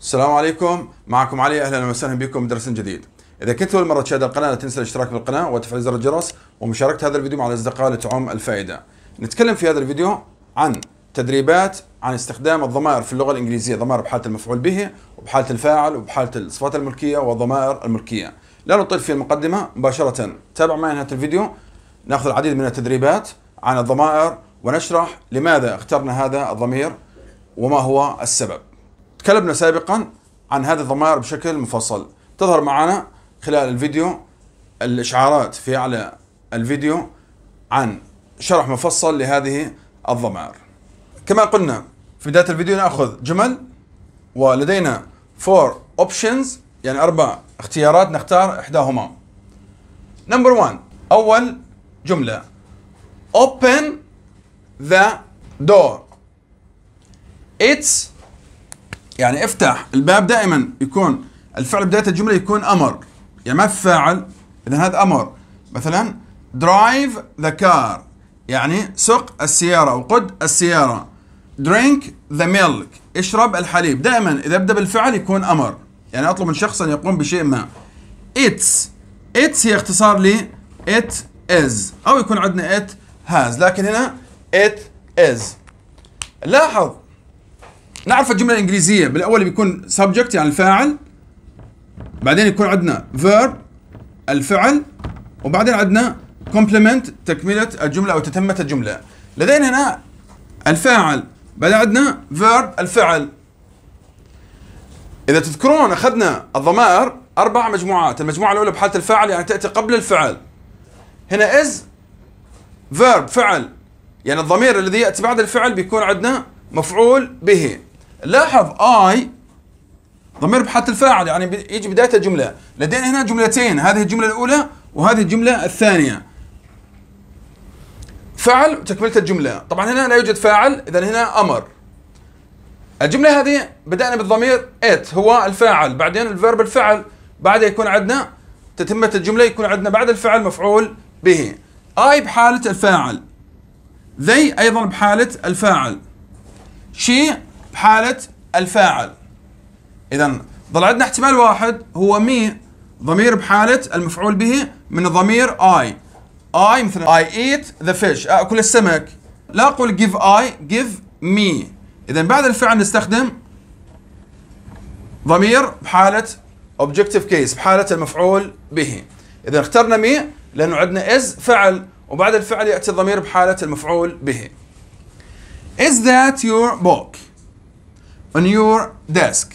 السلام عليكم معكم علي اهلا وسهلا بكم درس جديد اذا كنت اول مره تشاهد القناه لا تنسى الاشتراك بالقناه وتفعيل زر الجرس ومشاركه هذا الفيديو مع الاصدقاء لتعم الفائده نتكلم في هذا الفيديو عن تدريبات عن استخدام الضمائر في اللغه الانجليزيه ضمائر بحاله المفعول به وبحاله الفاعل وبحاله الصفات الملكيه والضمائر الملكيه لا نطيل في المقدمه مباشره تابع معي نهايه الفيديو ناخذ العديد من التدريبات عن الضمائر ونشرح لماذا اخترنا هذا الضمير وما هو السبب تكلمنا سابقا عن هذه الضمائر بشكل مفصل تظهر معنا خلال الفيديو الإشعارات في أعلى الفيديو عن شرح مفصل لهذه الضمائر كما قلنا في بداية الفيديو نأخذ جمل ولدينا four options يعني أربع اختيارات نختار إحداهما نمبر 1 أول جملة open the door it's يعني افتح الباب دائما يكون الفعل بدايه الجمله يكون امر يعني ما في فاعل اذا هذا امر مثلا درايف ذا كار يعني سق السياره او قد السياره درينك ذا ميلك اشرب الحليب دائما اذا ابدا بالفعل يكون امر يعني اطلب من شخص ان يقوم بشيء ما اتس اتس هي اختصار ل ات از او يكون عندنا ات هاز لكن هنا ات از لاحظ نعرف الجمله الانجليزيه بالاول بيكون subject يعني الفاعل بعدين يكون عندنا verb الفعل وبعدين عندنا complement تكمله الجمله او تتمه الجمله لدينا هنا الفاعل بعدين عندنا verb الفعل اذا تذكرون اخذنا الضمائر اربع مجموعات المجموعه الاولى بحاله الفاعل يعني تاتي قبل الفعل هنا از verb فعل يعني الضمير الذي ياتي بعد الفعل بيكون عندنا مفعول به لاحظ اي ضمير بحث الفاعل يعني يجي بدايه الجمله لدينا هنا جملتين هذه الجمله الاولى وهذه الجمله الثانيه فعل تكملة الجمله طبعا هنا لا يوجد فاعل اذا هنا امر الجمله هذه بدانا بالضمير ات هو الفاعل بعدين الفيرب الفعل بعد يكون عندنا تتمه الجمله يكون عندنا بعد الفعل مفعول به اي بحاله الفاعل ذي ايضا بحاله الفاعل شي بحالة الفاعل إذا ضل عندنا احتمال واحد هو مي ضمير بحالة المفعول به من ضمير I I مثلا I eat the fish أكل آه، السمك لا أقول give I give me إذا بعد الفعل نستخدم ضمير بحالة objective case بحالة المفعول به إذا اخترنا مي لأنه عندنا is فعل وبعد الفعل يأتي الضمير بحالة المفعول به Is that your book؟ on your desk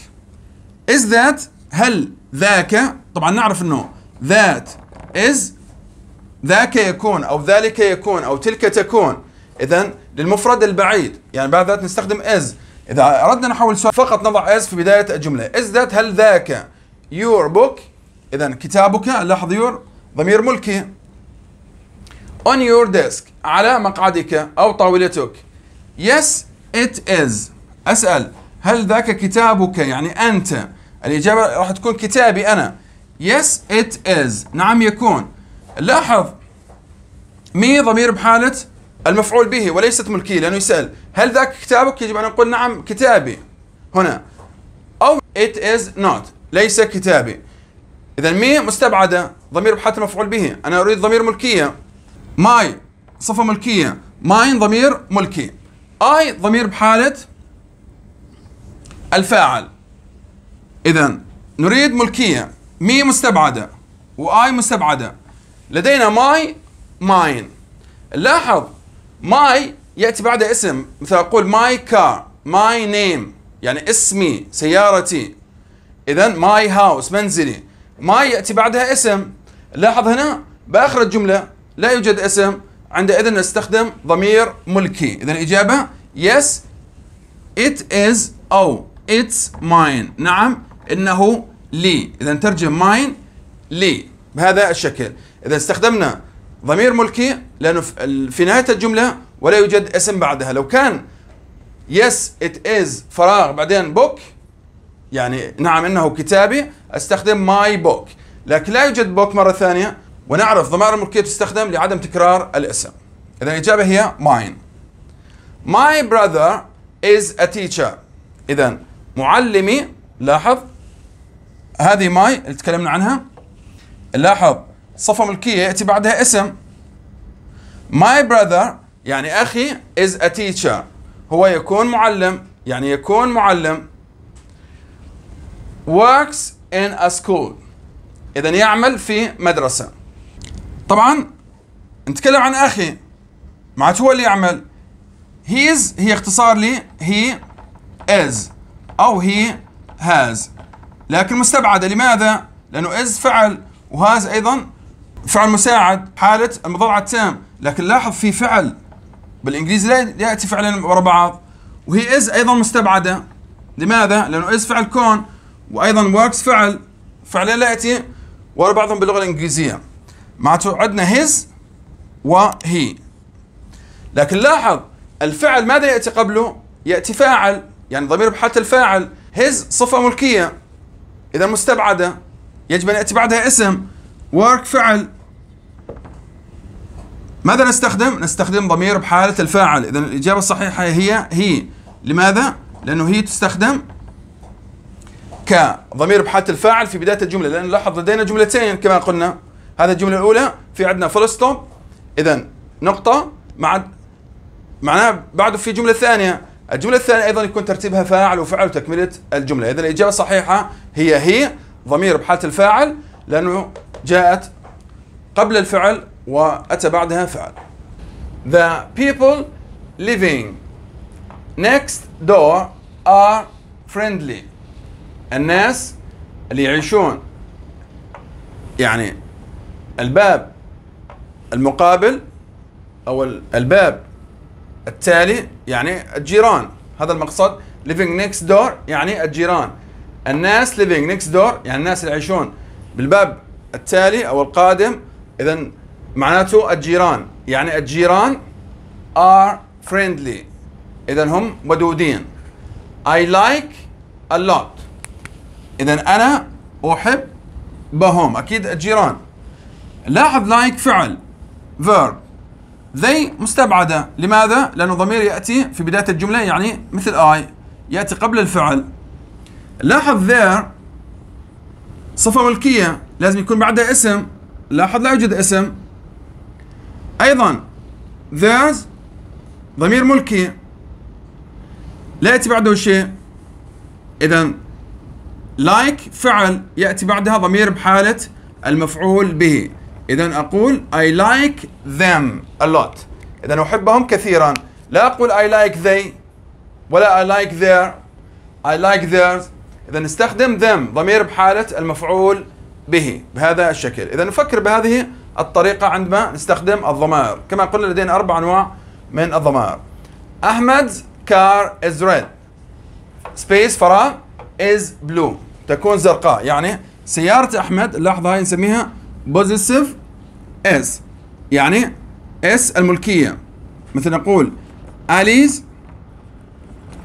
is that هل ذاك طبعا نعرف انه that is ذاك يكون او ذلك يكون او تلك تكون اذا للمفرد البعيد يعني بعد ذات نستخدم is اذا اردنا نحول سؤال فقط نضع is في بدايه الجمله is that هل ذاك your book اذا كتابك لاحظ your ضمير ملكي on your desk على مقعدك او طاولتك yes it is اسال هل ذاك كتابك يعني أنت الإجابة راح تكون كتابي أنا Yes it is نعم يكون لاحظ مي ضمير بحالة المفعول به وليست ملكية لأنه يسأل هل ذاك كتابك يجب أن نقول نعم كتابي هنا أو it is not ليس كتابي إذا مي مستبعدة ضمير بحالة المفعول به أنا أريد ضمير ملكية ماي صفة ملكية ماين ضمير ملكي اي ضمير بحالة الفاعل إذا نريد ملكية مي مستبعدة وآي مستبعدة لدينا ماي ماين لاحظ ماي يأتي بعد اسم مثل أقول ماي كار ماي نيم يعني اسمي سيارتي إذا ماي هاوس منزلي ماي يأتي بعدها اسم لاحظ هنا باخر الجمله لا يوجد اسم عندئذ نستخدم ضمير ملكي إذا الإجابة يس it is أو اتس ماين نعم انه لي اذا ترجم ماين لي بهذا الشكل اذا استخدمنا ضمير ملكي لانه في نهايه الجمله ولا يوجد اسم بعدها لو كان يس ات از فراغ بعدين بوك يعني نعم انه كتابي استخدم ماي بوك لكن لا يوجد بوك مره ثانيه ونعرف ضمائر الملكيه تستخدم لعدم تكرار الاسم اذا الاجابه هي ماين My brother is a teacher. إذا معلمي لاحظ هذه ماي اللي تكلمنا عنها لاحظ صفة ملكية يأتي بعدها اسم ماي براذر يعني أخي is a teacher هو يكون معلم يعني يكون معلم works in a school إذا يعمل في مدرسة طبعا نتكلم عن أخي معناته هو اللي يعمل هيز هي اختصار لي هي is أو هي هاز لكن مستبعدة لماذا؟ لأنه إز فعل وهاز أيضا فعل مساعد حالة المضارع التام لكن لاحظ في فعل بالإنجليزي لا يأتي فعلين وراء بعض وهي إز أيضا مستبعدة لماذا؟ لأنه إز فعل كون وأيضا وركس فعل فعلين لا يأتي وراء بعضهم باللغة الإنجليزية معناته عندنا هيز وهي لكن لاحظ الفعل ماذا يأتي قبله؟ يأتي فاعل يعني ضمير بحالة الفاعل هيز صفة ملكية إذا مستبعدة يجب أن يأتي بعدها اسم ورك فعل ماذا نستخدم؟ نستخدم ضمير بحالة الفاعل إذا الإجابة الصحيحة هي هي لماذا؟ لأنه هي تستخدم كضمير بحالة الفاعل في بداية الجملة لأن لاحظ لدينا جملتين كما قلنا هذه الجملة الأولى في عندنا فول ستوب إذا نقطة مع معناها بعده في جملة ثانية الجملة الثانية أيضا يكون ترتيبها فاعل وفعل وتكملة الجملة إذا الإجابة الصحيحة هي هي ضمير بحالة الفاعل لأنه جاءت قبل الفعل وأتى بعدها فعل The people living next door are friendly الناس اللي يعيشون يعني الباب المقابل أو الباب التالي يعني الجيران هذا المقصد living next door يعني الجيران الناس living next door يعني الناس اللي يعيشون بالباب التالي او القادم اذا معناته الجيران يعني الجيران are friendly اذا هم ودودين I like a lot اذا انا احب بهم اكيد الجيران لاحظ لايك like فعل verb ذي مستبعدة لماذا؟ لأنه ضمير يأتي في بداية الجملة يعني مثل I يأتي قبل الفعل لاحظ there صفة ملكية لازم يكون بعدها اسم لاحظ لا يوجد اسم أيضا there's ضمير ملكي لا يأتي بعده شيء إذا like فعل يأتي بعدها ضمير بحالة المفعول به إذا أقول I like them a lot إذا أحبهم كثيرا لا أقول I like they ولا I like their I like theirs إذا نستخدم them ضمير بحالة المفعول به بهذا الشكل إذا نفكر بهذه الطريقة عندما نستخدم الضمائر كما قلنا لدينا أربع أنواع من الضمائر أحمد car is red space فراغ is blue تكون زرقاء يعني سيارة أحمد اللحظة هاي نسميها بوزيسيف اس يعني اس الملكية مثل نقول أليز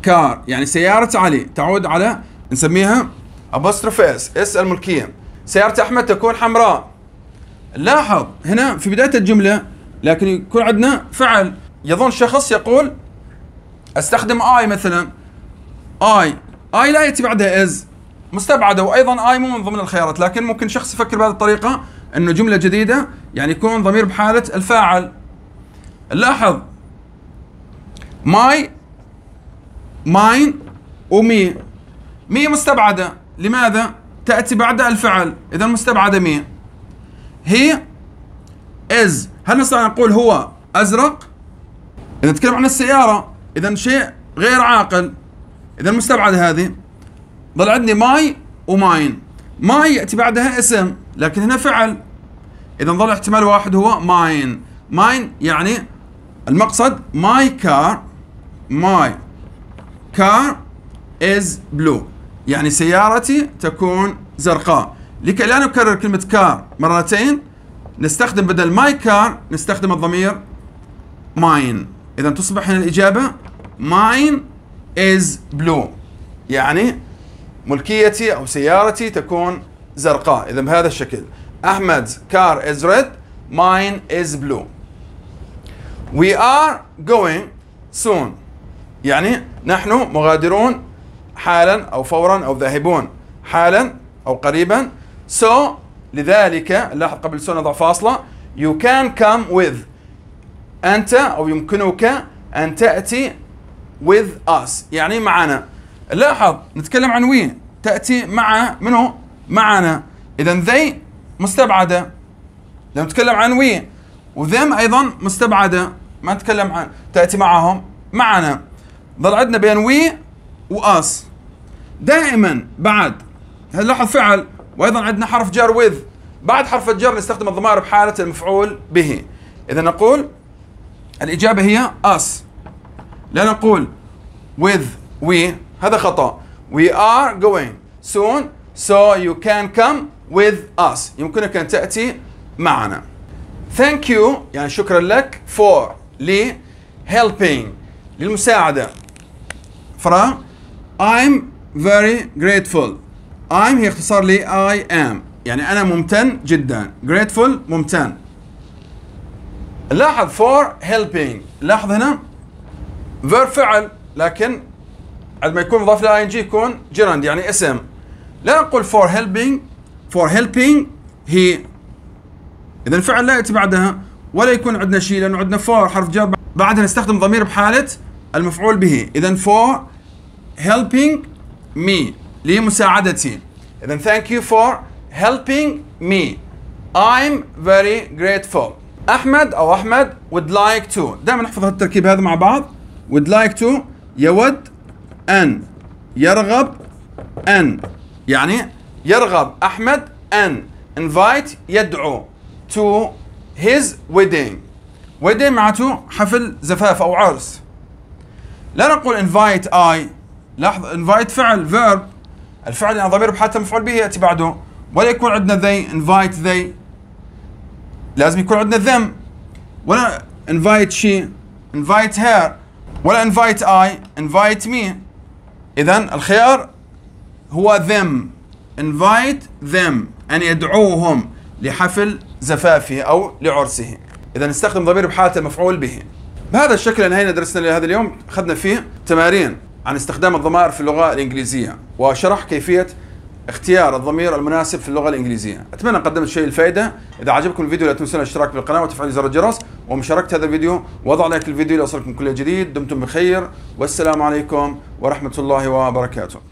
كار يعني سيارة علي تعود على نسميها أبوستروف اس اس الملكية سيارة أحمد تكون حمراء لاحظ هنا في بداية الجملة لكن يكون عندنا فعل يظن شخص يقول استخدم اي مثلا اي اي لا ياتي بعدها از مستبعده وايضا اي مو من ضمن الخيارات لكن ممكن شخص يفكر بهذه الطريقه انه جمله جديده يعني يكون ضمير بحاله الفاعل لاحظ ماي ماين ومي مي مستبعده لماذا تاتي بعد الفعل اذا مستبعده مي هي از هل نستطيع ان نقول هو ازرق اذا نتكلم عن السياره اذا شيء غير عاقل اذا مستبعد هذه ضل عندي ماي وماين ما يأتي بعدها اسم لكن هنا فعل إذا ظل احتمال واحد هو ماين ماين يعني المقصد ماي كار ماي كار از بلو يعني سيارتي تكون زرقاء لكي لا نكرر كلمة كار مرتين نستخدم بدل ماي كار نستخدم الضمير ماين إذا تصبح هنا الإجابة ماين از بلو يعني ملكيتي أو سيارتي تكون زرقاء إذا بهذا الشكل أحمد car is red mine is blue we are going soon يعني نحن مغادرون حالا أو فورا أو ذاهبون حالا أو قريبا so لذلك لاحظ قبل سنة نضع فاصلة you can come with أنت أو يمكنك أن تأتي with us يعني معنا لاحظ نتكلم عن وي تأتي مع منو؟ معنا إذا ذي مستبعدة لو نتكلم عن وي وذم أيضا مستبعدة ما نتكلم عن تأتي معهم معنا ظل عندنا بين وي وأس دائما بعد لاحظ فعل وأيضا عندنا حرف جر وذ بعد حرف الجر نستخدم الضمائر بحالة المفعول به إذا نقول الإجابة هي أس لا نقول with وي هذا خطأ we are going soon so you can come with us يمكنك أن تأتي معنا thank you يعني شكرا لك for لي helping للمساعدة فرا I'm very grateful I'm هي اختصار لي I am يعني أنا ممتن جدا grateful ممتن لاحظ for helping لاحظ هنا verb فعل لكن عندما ما يكون مضاف للاي ان جي يكون جيراند يعني اسم لا نقول فور هيلبينج فور هيلبينج هي اذا الفعل لا ياتي بعدها ولا يكون عندنا شيء لانه عندنا فور حرف جر بعدها نستخدم ضمير بحاله المفعول به اذا فور helping me لمساعدتي اذا thank you for helping me I'm very grateful احمد او احمد would like to دائما نحفظ هالتركيب هذا مع بعض would like to يود أن يرغب أن يعني يرغب أحمد أن invite يدعو to his wedding wedding معناته حفل زفاف أو عرس لا نقول invite I لاحظ invite فعل verb الفعل يعني ضمير بحالته مفعول به يأتي بعده ولا يكون عندنا they invite they لازم يكون عندنا them ولا invite she invite her ولا invite I invite me إذا الخيار هو them invite them أن يدعوهم لحفل زفافه أو لعرسه إذا نستخدم ضمير بحالة المفعول به بهذا الشكل انهينا درسنا لهذا اليوم اخذنا فيه تمارين عن استخدام الضمائر في اللغة الإنجليزية وشرح كيفية اختيار الضمير المناسب في اللغه الانجليزيه اتمنى قدمت شيء الفائده اذا عجبكم الفيديو لا تنسون الاشتراك بالقناه وتفعيل زر الجرس ومشاركه هذا الفيديو وضع لايك الفيديو ليصلكم كل جديد دمتم بخير والسلام عليكم ورحمه الله وبركاته